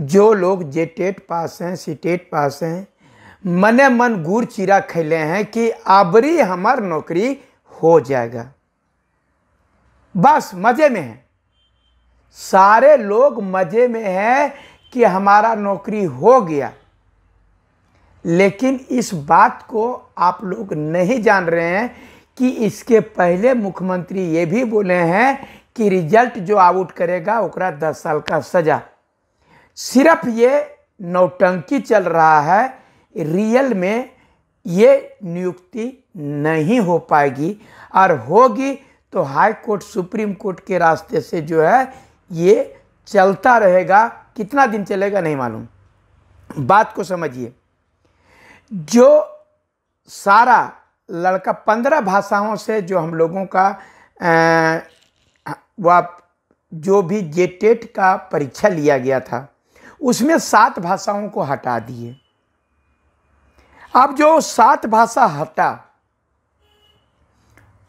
जो लोग जे TET pass हैं सी टेट पास हैं मने मन गुड़ चीरा खेले हैं कि आबरी हमार नौकरी हो जाएगा बस मज़े में है सारे लोग मज़े में हैं कि हमारा नौकरी हो गया लेकिन इस बात को आप लोग नहीं जान रहे हैं कि इसके पहले मुख्यमंत्री ये भी बोले हैं कि रिजल्ट जो आउट करेगा ओकरा दस साल का सज़ा सिर्फ ये नौटंकी चल रहा है रियल में ये नियुक्ति नहीं हो पाएगी और होगी तो हाई कोर्ट सुप्रीम कोर्ट के रास्ते से जो है ये चलता रहेगा कितना दिन चलेगा नहीं मालूम बात को समझिए जो सारा लड़का पंद्रह भाषाओं से जो हम लोगों का वह जो भी जेटेट का परीक्षा लिया गया था उसमें सात भाषाओं को हटा दिए अब जो सात भाषा हटा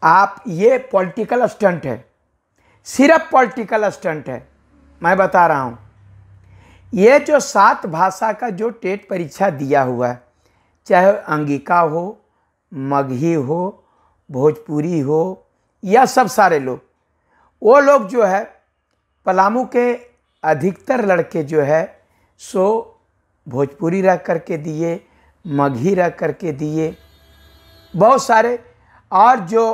आप ये पॉलिटिकल स्टंट है सिर्फ पॉलिटिकल स्टंट है मैं बता रहा हूँ ये जो सात भाषा का जो टेट परीक्षा दिया हुआ है चाहे अंगिका हो मगही हो भोजपुरी हो या सब सारे लोग वो लोग जो है पलामू के अधिकतर लड़के जो है सो भोजपुरी रह करके दिए मगही रह करके दिए बहुत सारे और जो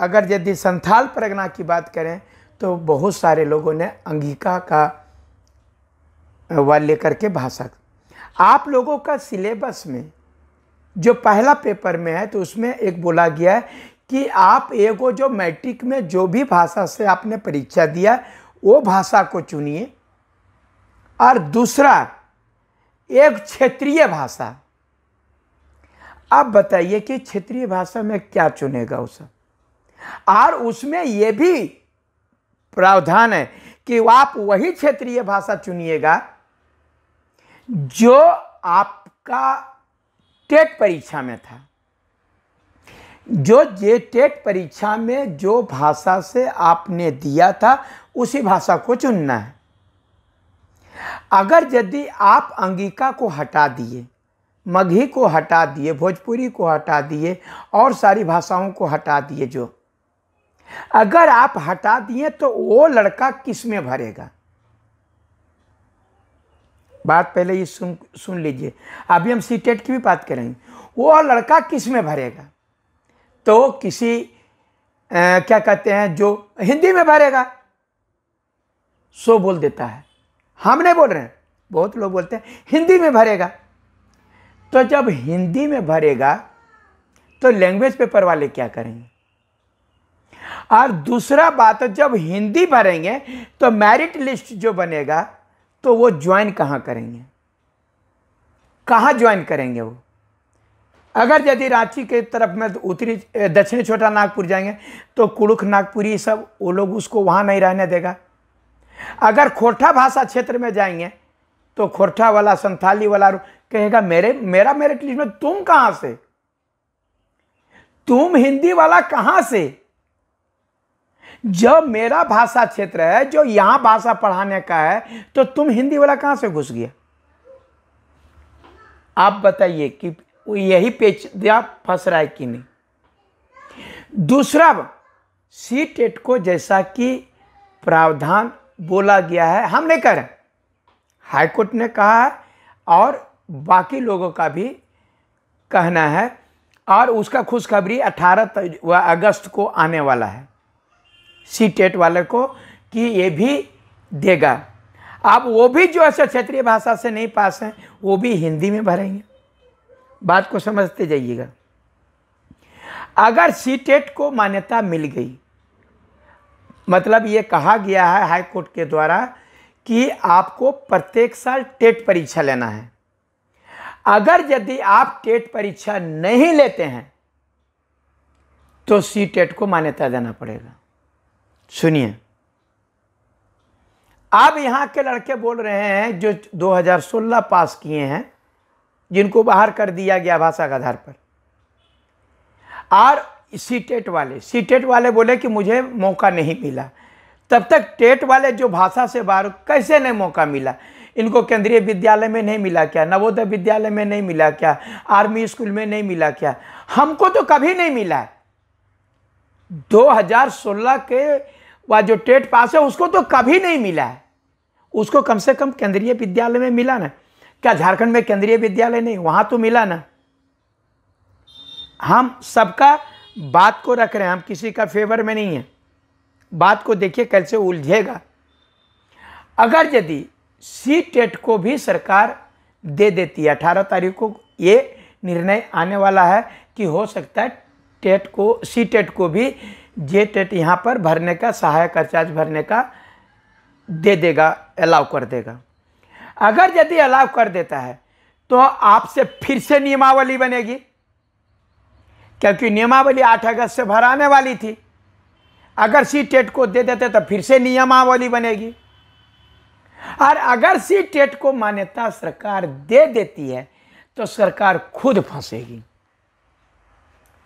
अगर यदि संथाल परगना की बात करें तो बहुत सारे लोगों ने अंगिका का व लेकर के भाषा आप लोगों का सिलेबस में जो पहला पेपर में है तो उसमें एक बोला गया है कि आप एगो जो मैट्रिक में जो भी भाषा से आपने परीक्षा दिया वो भाषा को चुनिए और दूसरा एक क्षेत्रीय भाषा आप बताइए कि क्षेत्रीय भाषा में क्या चुनेगा उसे और उसमें यह भी प्रावधान है कि आप वही क्षेत्रीय भाषा चुनिएगा जो आपका टेट परीक्षा में था जो जे टेट परीक्षा में जो भाषा से आपने दिया था उसी भाषा को चुनना है अगर यदि आप अंगिका को हटा दिए मगही को हटा दिए भोजपुरी को हटा दिए और सारी भाषाओं को हटा दिए जो अगर आप हटा दिए तो वो लड़का किस में भरेगा बात पहले ये सुन सुन लीजिए अभी हम सी टेट e की भी बात करेंगे वो लड़का किस में भरेगा तो किसी आ, क्या कहते हैं जो हिंदी में भरेगा सो बोल देता है हम नहीं बोल रहे हैं बहुत लोग बोलते हैं हिंदी में भरेगा तो जब हिंदी में भरेगा तो लैंग्वेज पेपर वाले क्या करेंगे और दूसरा बात जब हिंदी भरेंगे तो मेरिट लिस्ट जो बनेगा तो वो ज्वाइन कहाँ करेंगे कहाँ ज्वाइन करेंगे वो अगर यदि रांची के तरफ में उत्तरी दक्षिणी छोटा नागपुर जाएंगे तो कुड़ुख नागपुरी सब वो लोग उसको वहाँ नहीं रहने देगा अगर खोरठा भाषा क्षेत्र में जाएंगे तो खोरठा वाला संथाली वाला कहेगा मेरे मेरा मेरिट लिस्ट में तुम कहां से तुम हिंदी वाला कहां से जब मेरा भाषा क्षेत्र है जो यहां भाषा पढ़ाने का है तो तुम हिंदी वाला कहां से घुस गया आप बताइए कि यही दिया फंस रहा है कि नहीं दूसरा सी टेट को जैसा कि प्रावधान बोला गया है हम नहीं कह रहे हाईकोर्ट ने कहा है और बाकी लोगों का भी कहना है और उसका खुशखबरी 18 अगस्त को आने वाला है सी टेट वाले को कि ये भी देगा आप वो भी जो है क्षेत्रीय भाषा से नहीं पास हैं वो भी हिंदी में भरेंगे बात को समझते जाइएगा अगर सी टेट को मान्यता मिल गई मतलब ये कहा गया है हाई कोर्ट के द्वारा कि आपको प्रत्येक साल टेट परीक्षा लेना है अगर यदि आप टेट परीक्षा नहीं लेते हैं तो सी टेट को मान्यता देना पड़ेगा सुनिए आप यहाँ के लड़के बोल रहे हैं जो 2016 पास किए हैं जिनको बाहर कर दिया गया भाषा के आधार पर और सी टेट वाले सी टेट वाले बोले कि मुझे मौका नहीं मिला तब तक टेट वाले जो भाषा से बाहर कैसे नहीं मौका मिला इनको केंद्रीय विद्यालय में नहीं मिला क्या नवोदय विद्यालय में नहीं मिला क्या आर्मी स्कूल में नहीं मिला क्या हमको तो कभी नहीं मिला है 2016 के वह जो टेट पास है उसको तो कभी नहीं मिला है उसको कम से कम केंद्रीय विद्यालय में मिला ना क्या झारखंड में केंद्रीय विद्यालय नहीं वहां तो मिला ना हम सबका बात को रख रहे हैं हम किसी का फेवर में नहीं है बात को देखिए कैसे उलझेगा अगर यदि सी टेट को भी सरकार दे देती है अठारह तारीख को ये निर्णय आने वाला है कि हो सकता है टेट को सी टेट को भी जे टेट यहाँ पर भरने का सहायक चार्ज भरने का दे देगा अलाउ कर देगा अगर यदि अलाउ कर देता है तो आपसे फिर से नियमावली बनेगी क्योंकि नियमावली आठ अगस्त से भराने वाली थी अगर सी टेट को दे देते तो फिर से नियमावली बनेगी और अगर सी टेट को मान्यता सरकार दे देती है तो सरकार खुद फंसेगी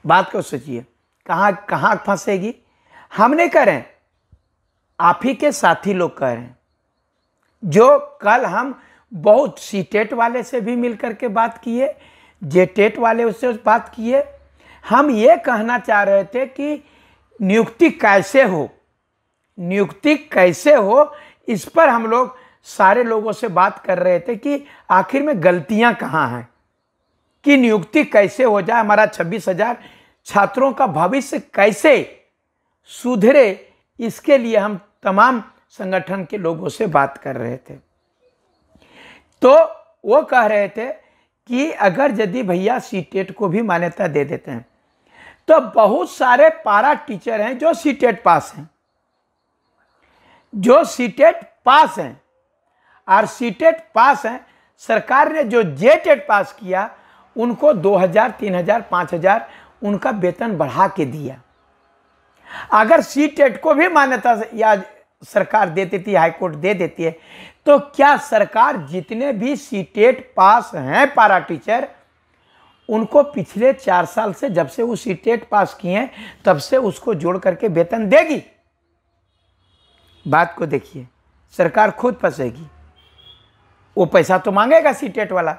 बात को सोचिए कहाँ कहाँ फंसेगी हम नहीं करें आप ही के साथी लोग करें जो कल हम बहुत सी टेट वाले से भी मिल करके बात किए जे टेट वाले उससे बात किए हम ये कहना चाह रहे थे कि नियुक्ति कैसे हो नियुक्ति कैसे हो इस पर हम लोग सारे लोगों से बात कर रहे थे कि आखिर में गलतियां कहाँ हैं कि नियुक्ति कैसे हो जाए हमारा छब्बीस हजार छात्रों का भविष्य कैसे सुधरे इसके लिए हम तमाम संगठन के लोगों से बात कर रहे थे तो वो कह रहे थे कि अगर यदि भैया सी टेट e को भी मान्यता दे देते हैं तो बहुत सारे पारा टीचर हैं जो सीटेट e पास हैं जो सीटेट e पास हैं और सीटेट e पास हैं सरकार ने जो जे टेट पास किया उनको 2000, 3000, 5000 उनका वेतन बढ़ा के दिया अगर सी टेट को भी मान्यता या सरकार दे देती है हाईकोर्ट दे देती है तो क्या सरकार जितने भी सी पास हैं पारा टीचर उनको पिछले चार साल से जब से वो सी टेट पास किए हैं तब से उसको जोड़ करके वेतन देगी बात को देखिए सरकार खुद फंसेगी वो पैसा तो मांगेगा सी टेट वाला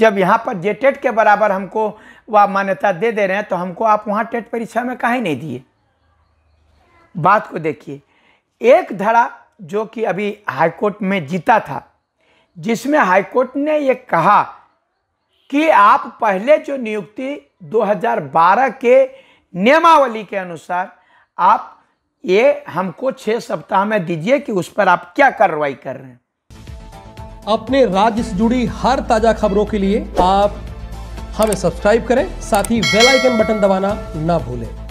जब यहाँ पर जे टेट के बराबर हमको वह मान्यता दे दे रहे हैं तो हमको आप वहाँ टेट परीक्षा में कहा नहीं दिए बात को देखिए एक धड़ा जो कि अभी हाईकोर्ट में जीता था जिसमें हाईकोर्ट ने ये कहा कि आप पहले जो नियुक्ति 2012 के नियमावली के अनुसार आप ये हमको छह सप्ताह में दीजिए कि उस पर आप क्या कार्रवाई कर रहे हैं अपने राज्य से जुड़ी हर ताजा खबरों के लिए आप हमें सब्सक्राइब करें साथ ही बेल आइकन बटन दबाना ना भूलें